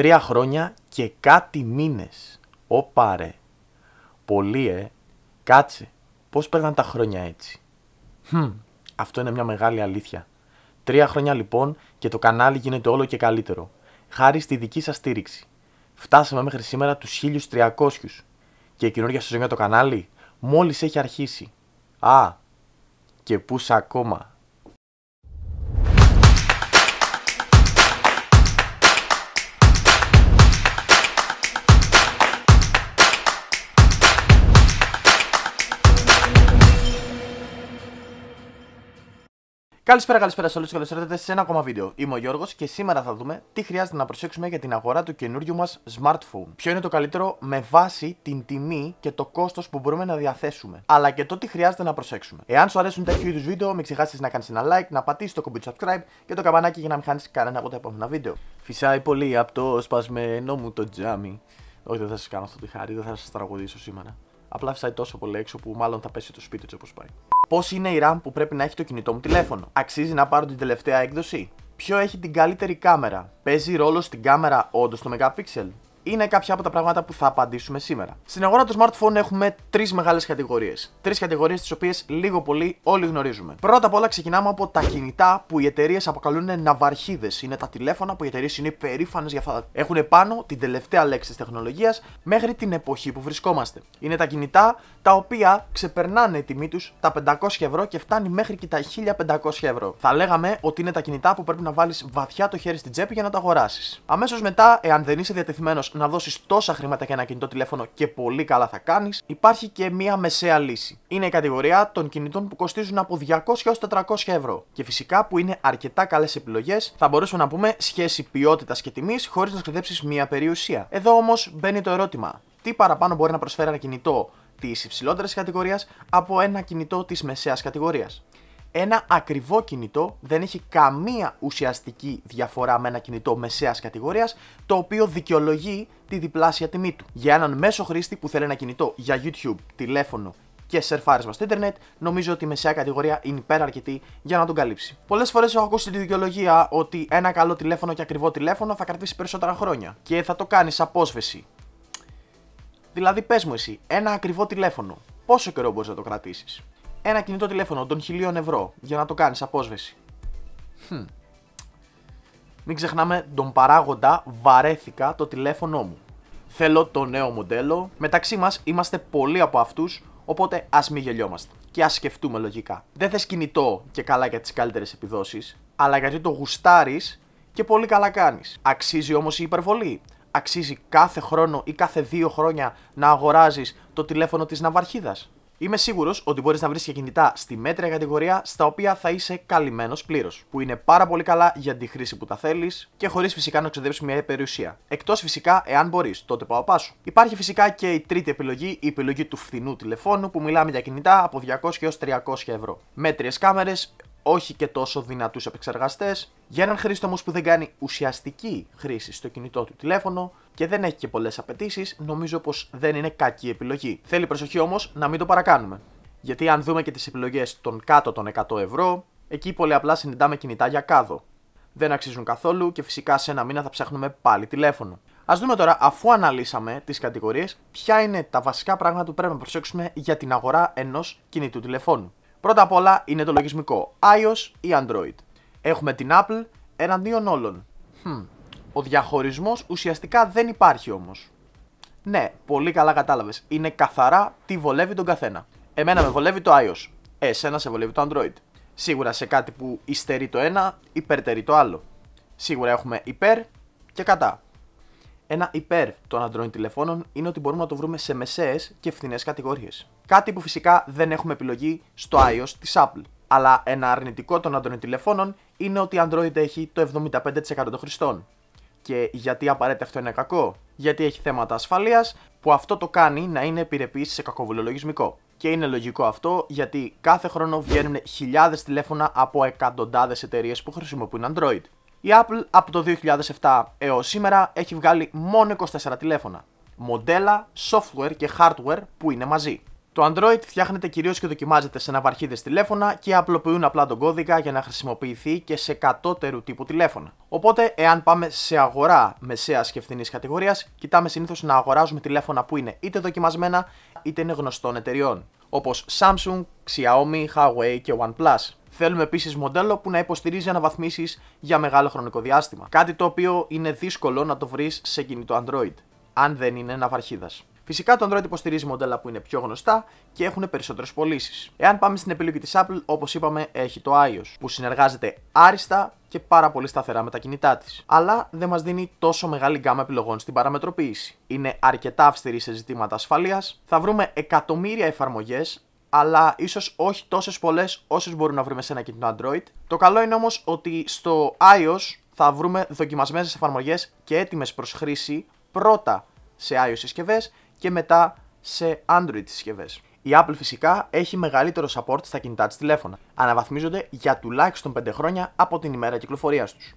Τρία χρόνια και κάτι μήνες. Ω πάρε. Πολύ ε. Κάτσε. Πώς περνάνε τα χρόνια έτσι. Hm. Αυτό είναι μια μεγάλη αλήθεια. Τρία χρόνια λοιπόν και το κανάλι γίνεται όλο και καλύτερο. Χάρη στη δική σας στήριξη. Φτάσαμε μέχρι σήμερα τους 1300. Και η καινούργια σεζόν για το κανάλι μόλις έχει αρχίσει. Α, και πουσα ακόμα. Καλησπέρα, καλησπέρα σε όλους και καλώ ήρθατε σε ένα ακόμα βίντεο. Είμαι ο Γιώργος και σήμερα θα δούμε τι χρειάζεται να προσέξουμε για την αγορά του καινούριου μας smartphone. Ποιο είναι το καλύτερο με βάση την τιμή και το κόστος που μπορούμε να διαθέσουμε. Αλλά και το τι χρειάζεται να προσέξουμε. Εάν σου αρέσουν τέτοιου είδους βίντεο, μην ξεχάσεις να κάνεις ένα like, να πατήσεις το κουμπί του subscribe και το καμπανάκι για να μην χάνεις κανένα από τα επόμενα βίντεο. Φυσάει πολύ από το σπασμένο μου το τζάμι. Όχι, δεν θα σας κάνω αυτό τη χάρη, δεν θα σας τραγουδήσω σήμερα. Απλά φυσάει τόσο πολύ έξω που μάλλον θα πέσει το σπίτι του όπως πάει. Πώς είναι η RAM που πρέπει να έχει το κινητό μου τηλέφωνο, Αξίζει να πάρω την τελευταία έκδοση. Ποιο έχει την καλύτερη κάμερα, Παίζει ρόλο στην κάμερα όντως το megapixel είναι κάποια από τα πράγματα που θα απαντήσουμε σήμερα. Στην αγορά του smartphone έχουμε τρεις μεγάλες κατηγορίες. Τρεις κατηγορίες τις οποίες λίγο πολύ όλοι γνωρίζουμε. Πρώτα απ' όλα ξεκινάμε από τα κινητά που οι εταιρείες αποκαλούν ναυαρχίδες. Είναι τα τηλέφωνα που οι εταιρείες είναι περήφανε για αυτά. Έχουν πάνω την τελευταία λέξη της τεχνολογίας μέχρι την εποχή που βρισκόμαστε. Είναι τα κινητά τα οποία ξεπερνάνε η τιμή τους τα 500 ευρώ και φτάνει μέχρι και τα 1500 ευρώ. Θα λέγαμε ότι είναι τα κινητά που πρέπει να βάλεις βαθιά το χέρι στην τσέπη για να τα αγοράσεις. Αμέσως μετά, εάν δεν είσαι διατεθειμένος να δώσεις τόσα χρήματα για ένα κινητό τηλέφωνο και πολύ καλά θα κάνεις, υπάρχει και μία μεσαία λύση. Είναι η κατηγορία των κινητών που κοστίζουν από 200 έω 400 ευρώ. Και φυσικά που είναι αρκετά καλές επιλογές, θα μπορούσαμε να πούμε σχέση ποιότητας και τιμής χωρίς να σκοτέψεις μία περιουσία. Εδώ όμως μπαίνει το ερώτημα. Τι παραπάνω μπορεί να προσφέρει ένα κινητό της υψηλότερης κατηγορίας από ένα κινητό της μεσαίας κατηγορίας ένα ακριβό κινητό δεν έχει καμία ουσιαστική διαφορά με ένα κινητό μεσαίας κατηγορίας, το οποίο δικαιολογεί τη διπλάσια τιμή του. Για έναν μέσο χρήστη που θέλει ένα κινητό για YouTube, τηλέφωνο και σερφάρισμα στο Ιντερνετ, νομίζω ότι η μεσαία κατηγορία είναι υπέρα αρκετή για να τον καλύψει. Πολλές φορές έχω ακούσει τη δικαιολογία ότι ένα καλό τηλέφωνο και ακριβό τηλέφωνο θα κρατήσει περισσότερα χρόνια και θα το κάνει απόσβεση. Δηλαδή, πες μου εσύ, ένα ακριβό τηλέφωνο, πόσο καιρό μπορείς να το κρατήσεις ένα κινητό τηλέφωνο των χιλίων ευρώ για να το κάνεις απόσβεση. Hm. Μην ξεχνάμε τον παράγοντα βαρέθηκα το τηλέφωνό μου. Θέλω το νέο μοντέλο. Μεταξύ μας είμαστε πολλοί από αυτούς, οπότε ας μην γελιόμαστε. Και ας σκεφτούμε λογικά. Δεν θες κινητό και καλά για τις καλύτερες επιδόσεις, αλλά γιατί το γουστάρεις και πολύ καλά κάνεις. Αξίζει όμως η υπερβολή. Αξίζει κάθε χρόνο ή κάθε δύο χρόνια να αγοράζεις το τηλέφωνο της ναυαρχίδας. Είμαι σίγουρος ότι μπορείς να βρεις και κινητά στη μέτρια κατηγορία στα οποία θα είσαι καλυμμένος πλήρως, που είναι πάρα πολύ καλά για τη χρήση που τα θέλεις και χωρίς φυσικά να ξοδέψεις μια περιουσία. Εκτός φυσικά εάν μπορείς, τότε πάω πάσου. Υπάρχει φυσικά και η τρίτη επιλογή, η επιλογή του φθηνού τηλεφώνου που μιλάμε για κινητά από 200 έω 300 ευρώ. Μέτριες κάμερες, όχι και τόσο δυνατούς επεξεργαστές, για έναν χρήστη όμως που δεν κάνει ουσιαστική χρήση στο κινητό του τηλέφωνο και δεν έχει και πολλές απαιτήσεις, νομίζω πως δεν είναι κακή επιλογή. Θέλει προσοχή όμως να μην το παρακάνουμε. Γιατί αν δούμε και τις επιλογές των κάτω των 100 ευρώ, εκεί πολύ απλά συνεντάμε κινητά για κάδο. Δεν αξίζουν καθόλου και φυσικά σε ένα μήνα θα ψάχνουμε πάλι τηλέφωνο. Ας δούμε τώρα, αφού αναλύσαμε τις κατηγορίες, ποια είναι τα βασικά πράγματα που πρέπει να προσέξουμε για την αγορά ενός κινητού τηλεφώνου. Πρώτα απ' όλα είναι το λογισμικό iOS ή Android. Έχουμε την Apple εναντίον όλων. Hm. Ο διαχωρισμός ουσιαστικά δεν υπάρχει όμως. Ναι, πολύ καλά κατάλαβες. Είναι καθαρά τι βολεύει τον καθένα. Εμένα με βολεύει το iOS. Εσένα σε βολεύει το Android. Σίγουρα σε κάτι που υστερεί το ένα, υπερτερεί το άλλο. Σίγουρα έχουμε υπέρ και κατά. Ένα υπέρ των Android τηλεφώνων είναι ότι μπορούμε να το βρούμε σε μεσαίες και φθηνές κατηγορίες. Κάτι που φυσικά δεν έχουμε επιλογή στο iOS της Apple. Αλλά ένα αρνητικό των Android τηλεφώνων είναι ότι η Android έχει το 75% των χρηστών. Και γιατί απαραίτητα αυτό είναι κακό. Γιατί έχει θέματα ασφαλείας που αυτό το κάνει να είναι επιρρεπής σε κακοβουλολογισμικό. Και είναι λογικό αυτό γιατί κάθε χρόνο βγαίνουν χιλιάδες τηλέφωνα από εκατοντάδες εταιρείες που χρησιμοποιούν Android. Η Apple από το 2007 έως σήμερα έχει βγάλει μόνο 24 τηλέφωνα, μοντέλα, software και hardware που είναι μαζί. Το Android φτιάχνεται κυρίως και δοκιμάζεται σε ναυαρχίδες τηλέφωνα και απλοποιούν απλά τον κώδικα για να χρησιμοποιηθεί και σε κατώτερου τύπου τηλέφωνα. Οπότε, εάν πάμε σε αγορά μεσαίας και ευθυνής κατηγορίας, κοιτάμε συνήθως να αγοράζουμε τηλέφωνα που είναι είτε δοκιμασμένα είτε είναι γνωστών εταιριών, Όπως Samsung, Xiaomi, Huawei και OnePlus. Θέλουμε επίσης μοντέλο που να υποστηρίζει αναβαθμίσεις για μεγάλο χρονικό διάστημα. Κάτι το οποίο είναι δύσκολο να το βρεις σε κινητό Android, αν δεν είναι ένα ναυαρχίδας. Φυσικά το Android υποστηρίζει μοντέλα που είναι πιο γνωστά και έχουν περισσότερες πωλήσεις. Εάν πάμε στην επιλογή της Apple, όπως είπαμε, έχει το iOS, που συνεργάζεται άριστα και πάρα πολύ σταθερά με τα κινητά της. Αλλά δεν μας δίνει τόσο μεγάλη γκάμα επιλογών στην παραμετροποίηση. Είναι αρκετά αυστηρή σε ζητήματα ασφαλείας. Θα βρούμε εκατομμύρια εφαρμογές αλλά ίσως όχι τόσες πολλές όσες μπορούμε να βρούμε σε ένα κινητό Android. Το καλό είναι όμως ότι στο iOS θα βρούμε δοκιμασμένες εφαρμογές και έτοιμες προς χρήση πρώτα σε iOS συσκευές και μετά σε Android συσκευές. Η Apple φυσικά έχει μεγαλύτερο support στα κινητά της τηλέφωνα. Αναβαθμίζονται για τουλάχιστον 5 χρόνια από την ημέρα κυκλοφορίας τους.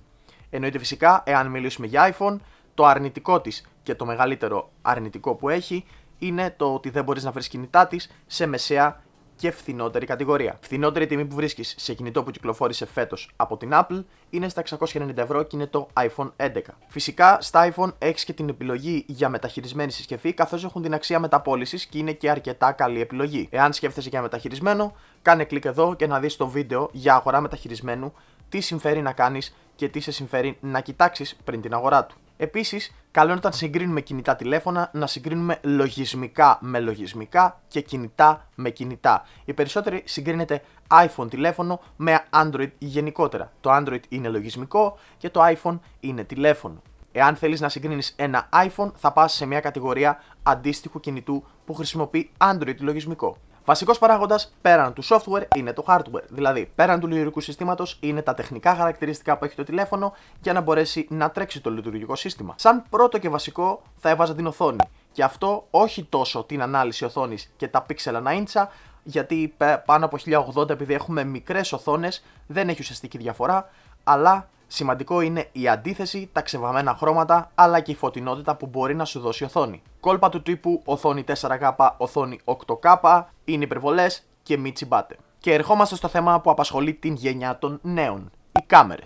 Εννοείται φυσικά, εάν μιλήσουμε για iPhone, το αρνητικό της και το μεγαλύτερο αρνητικό που έχει είναι το ότι δεν μπορείς να βρεις κινητά της σε μεσαία και φθηνότερη κατηγορία. Φθηνότερη τιμή που βρίσκεις σε κινητό που κυκλοφόρησε φέτος από την Apple είναι στα 690 ευρώ και είναι το iPhone 11. Φυσικά στα iPhone έχει και την επιλογή για μεταχειρισμένη συσκευή καθώς έχουν την αξία μεταπόλησης και είναι και αρκετά καλή επιλογή. Εάν σκέφτεσαι για μεταχειρισμένο, κάνε κλικ εδώ και να δεις το βίντεο για αγορά μεταχειρισμένου, τι συμφέρει να κάνεις και τι σε συμφέρει να κοιτάξεις πριν την αγορά του. Επίσης, καλό είναι όταν συγκρίνουμε κινητά τηλέφωνα να συγκρίνουμε λογισμικά με λογισμικά και κινητά με κινητά. Οι περισσότεροι συγκρίνεται iPhone τηλέφωνο με Android γενικότερα. Το Android είναι λογισμικό και το iPhone είναι τηλέφωνο. Εάν θέλεις να συγκρίνεις ένα iPhone θα πας σε μια κατηγορία αντίστοιχου κινητού που χρησιμοποιεί Android λογισμικό. Βασικός παράγοντας πέραν του software είναι το hardware. Δηλαδή, πέραν του λειτουργικού συστήματος είναι τα τεχνικά χαρακτηριστικά που έχει το τηλέφωνο για να μπορέσει να τρέξει το λειτουργικό σύστημα. Σαν πρώτο και βασικό, θα έβαζα την οθόνη. Και αυτό όχι τόσο την ανάλυση οθόνης και τα πίξελα να ίντσα, γιατί πάνω από 1080 επειδή έχουμε μικρές οθόνες, δεν έχει ουσιαστική διαφορά, αλλά Σημαντικό είναι η αντίθεση, τα ξεβαμμένα χρώματα αλλά και η φωτεινότητα που μπορεί να σου δώσει οθόνη. Κόλπα του τύπου οθόνη 4K, οθόνη 8K είναι υπερβολές και μη τσιμπάτε. Και ερχόμαστε στο θέμα που απασχολεί την γενιά των νέων, οι κάμερες.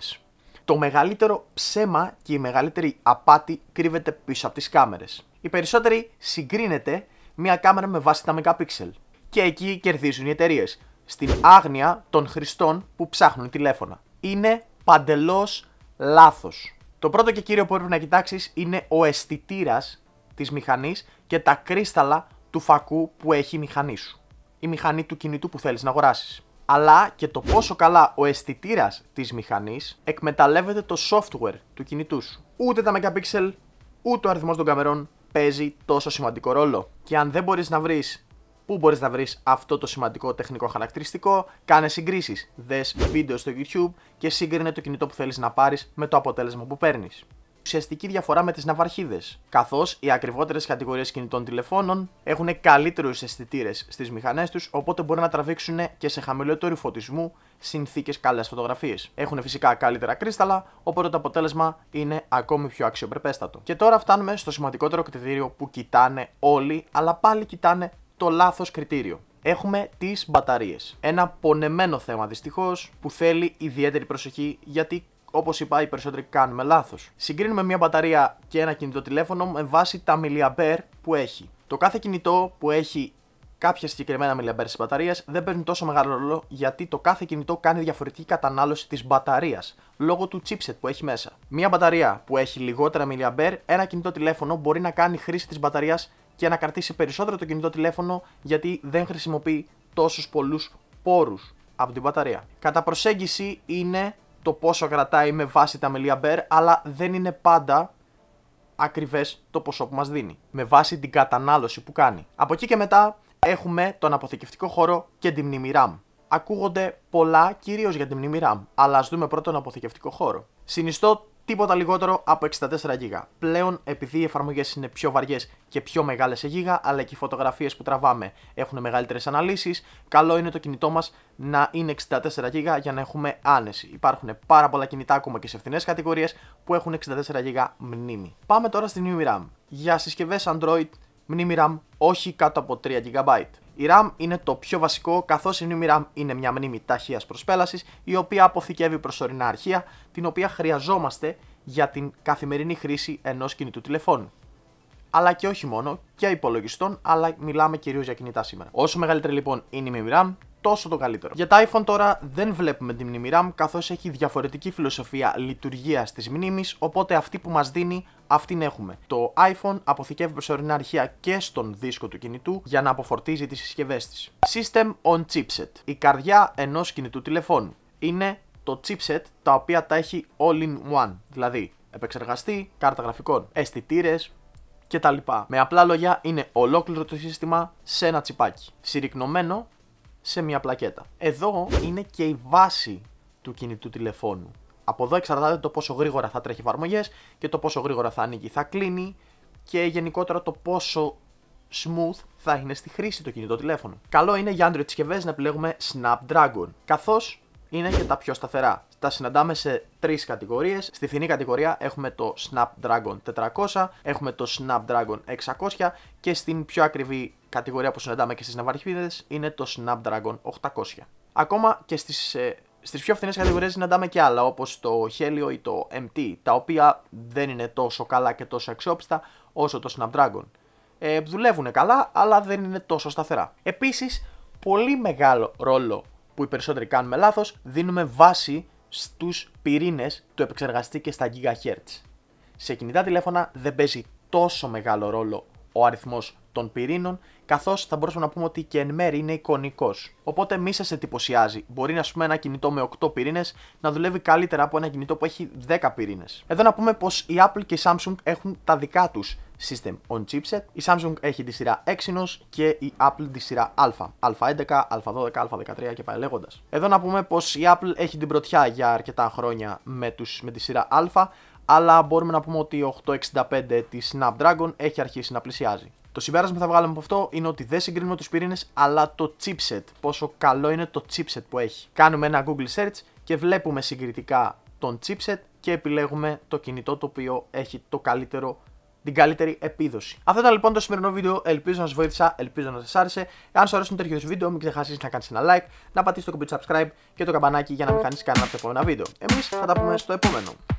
Το μεγαλύτερο ψέμα και η μεγαλύτερη απάτη κρύβεται πίσω από τις κάμερες. Οι περισσότεροι συγκρίνεται μια κάμερα με βάση τα megapixel. Και εκεί κερδίζουν οι εταιρείες. Στην άγνοια των χρηστών που ψάχνουν τηλέφωνα. Είναι Παντελώς λάθος. Το πρώτο και κύριο που πρέπει να κοιτάξεις είναι ο αισθητήρας της μηχανής και τα κρίσταλα του φακού που έχει η μηχανή σου. Η μηχανή του κινητού που θέλεις να αγοράσεις. Αλλά και το πόσο καλά ο αισθητήρας της μηχανής εκμεταλλεύεται το software του κινητού σου. Ούτε τα megapixel, ούτε ο αριθμός των καμερών παίζει τόσο σημαντικό ρόλο. Και αν δεν μπορείς να βρεις. Πού μπορείς να βρεις αυτό το σημαντικό τεχνικό χαρακτηριστικό, κάνε συγκρίσεις, δες βίντεο στο YouTube και σύγκρινε το κινητό που θέλεις να πάρεις με το αποτέλεσμα που παίρνεις. Ουσιαστική διαφορά με τις ναυαρχίδες, καθώς οι ακριβότερες κατηγορίες κινητών τηλεφώνων έχουν καλύτερους αισθητήρες στις μηχανές τους, οπότε μπορεί να τραβήξουν και σε χαμηλότερο φωτισμού συνθήκες καλές φωτογραφίες. Έχουν φυσικά καλύτερα κρίσταλα, οπότε το αποτέλεσμα είναι ακόμη πιο αξιοπρεπέστατο. Και τώρα φτάνουμε στο σημαντικότερο κριτήριο που κοιτάνε όλοι, αλλά πάλι κοιτάνε το λάθος κριτήριο. Έχουμε τις μπαταρίες. Ένα πονεμένο θέμα δυστυχώς που θέλει ιδιαίτερη προσοχή γιατί Όπως είπα, οι περισσότεροι κάνουμε λάθος. Συγκρίνουμε μια μπαταρία και ένα κινητό τηλέφωνο με βάση τα μιλιαμπέρ που έχει. Το κάθε κινητό που έχει κάποια συγκεκριμένα μιλιαμπέρ τη μπαταρία δεν παίρνει τόσο μεγάλο ρόλο γιατί το κάθε κινητό κάνει διαφορετική κατανάλωση της μπαταρίας λόγω του chipset που έχει μέσα. Μια μπαταρία που έχει λιγότερα μιλιαμπέρ, ένα κινητό τηλέφωνο μπορεί να κάνει χρήση της μπαταρίας και να κρατήσει περισσότερο το κινητό τηλέφωνο γιατί δεν χρησιμοποιεί τόσους πολλούς πόρους από την μπαταρία. Κατά προσέγγιση είναι το πόσο κρατάει με βάση τα μελία αλλά δεν είναι πάντα ακριβές το ποσό που μας δίνει, με βάση την κατανάλωση που κάνει. Από εκεί και μετά έχουμε τον αποθηκευτικό χώρο και τη μνήμη RAM. Ακούγονται πολλά κυρίως για την μνήμη RAM, αλλά ας δούμε πρώτα τον αποθηκευτικό χώρο. Συνιστώ τίποτα λιγότερο από 64 GB. Πλέον, επειδή οι εφαρμογές είναι πιο βαριές και πιο μεγάλες σε GB, αλλά και οι φωτογραφίες που τραβάμε έχουν μεγαλύτερες αναλύσεις, καλό είναι το κινητό μας να είναι 64 GB για να έχουμε άνεση. Υπάρχουν πάρα πολλά κινητά ακόμα και σε φθηνές κατηγορίες που έχουν 64 GB μνήμη. Πάμε τώρα στην UMI RAM. Για συσκευές Android μνήμη RAM όχι κάτω από 3 GB. Η RAM είναι το πιο βασικό, καθώς η μνήμη RAM είναι μια μνήμη ταχείας προσπέλασης, η οποία αποθηκεύει προσωρινά αρχεία, την οποία χρειαζόμαστε για την καθημερινή χρήση ενός κινητού τηλεφώνου. Αλλά και όχι μόνο, και υπολογιστών, αλλά μιλάμε κυρίως για κινητά σήμερα. Όσο μεγαλύτερη λοιπόν είναι η μνήμη RAM, τόσο το καλύτερο. Για τα iPhone τώρα δεν βλέπουμε τη μνήμη RAM καθώς έχει διαφορετική φιλοσοφία λειτουργίας της μνήμης οπότε αυτή που μας δίνει αυτήν έχουμε. Το iPhone αποθηκεύει προσωρινά αρχεία και στον δίσκο του κινητού για να αποφορτίζει τις συσκευές της. System on chipset. Η καρδιά ενός κινητού τηλεφώνου. Είναι το chipset τα οποία τα έχει all in one, δηλαδή επεξεργαστή, κάρτα γραφικών, αισθητήρες, κτλ. Με απλά λόγια είναι ολόκληρο το σύστημα σε ένα τσιπάκι. Συρρυκνωμένο σε μια πλακέτα. Εδώ είναι και η βάση του κινητού τηλεφώνου. Από εδώ εξαρτάται το πόσο γρήγορα θα τρέχει εφαρμογές και το πόσο γρήγορα θα ανοίγει, θα κλείνει και γενικότερα το πόσο smooth θα είναι στη χρήση το κινητό τηλέφωνο. Καλό είναι για Android συσκευές να επιλέγουμε Snapdragon, καθώς είναι και τα πιο σταθερά. Τα συναντάμε σε τρεις κατηγορίες. Στη φθηνή κατηγορία έχουμε το Snapdragon 400, έχουμε το Snapdragon 600 και στην πιο ακριβή κατηγορία που συναντάμε και στις ναυαρχίδες είναι το Snapdragon 800. Ακόμα και στις ε, στις πιο φθηνές κατηγορίες συναντάμε και άλλα όπως το Helio ή το MT τα οποία δεν είναι τόσο καλά και τόσο αξιόπιστα όσο το Snapdragon. Ε, δουλεύουν καλά αλλά δεν είναι τόσο σταθερά. Επίσης πολύ μεγάλο ρόλο που οι περισσότεροι κάνουμε λάθος, δίνουμε βάση στους πυρήνες του επεξεργαστή και στα GHz. Σε κινητά τηλέφωνα δεν παίζει τόσο μεγάλο ρόλο ο αριθμός των πυρήνων, καθώς θα μπορούσαμε να πούμε ότι και εν μέρει είναι εικονικός. Οπότε μη σας εντυπωσιάζει. Μπορεί να πούμε ένα κινητό με 8 πυρήνες να δουλεύει καλύτερα από ένα κινητό που έχει 10 πυρήνες. Εδώ να πούμε πως η Apple και η Samsung έχουν τα δικά τους System on Chipset. Η Samsung έχει τη σειρά Exynos και η Apple τη σειρά Α. Α11, Α12, Α13 και πάει λέγοντας. Εδώ να πούμε πως η Apple έχει την πρωτιά για αρκετά χρόνια με, τους, με τη σειρά Α, αλλά μπορούμε να πούμε ότι η 865 της Snapdragon έχει αρχίσει να πλησιάζει. Το συμπέρασμα που θα βγάλουμε από αυτό είναι ότι δεν συγκρίνουμε τους πυρήνες, αλλά το chipset. Πόσο καλό είναι το chipset που έχει. Κάνουμε ένα Google search και βλέπουμε συγκριτικά τον chipset και επιλέγουμε το κινητό το οποίο έχει το καλύτερο την καλύτερη επίδοση. Αυτό ήταν λοιπόν το σημερινό βίντεο. Ελπίζω να σας βοήθησα, ελπίζω να σας άρεσε. Αν σου αρέσουν τέτοιο βίντεο, μην ξεχάσεις να κάνεις ένα like, να πατήσεις το κουμπί subscribe και το καμπανάκι για να μην χάνεις κανένα από τα επόμενα βίντεο. Εμείς θα τα πούμε στο επόμενο.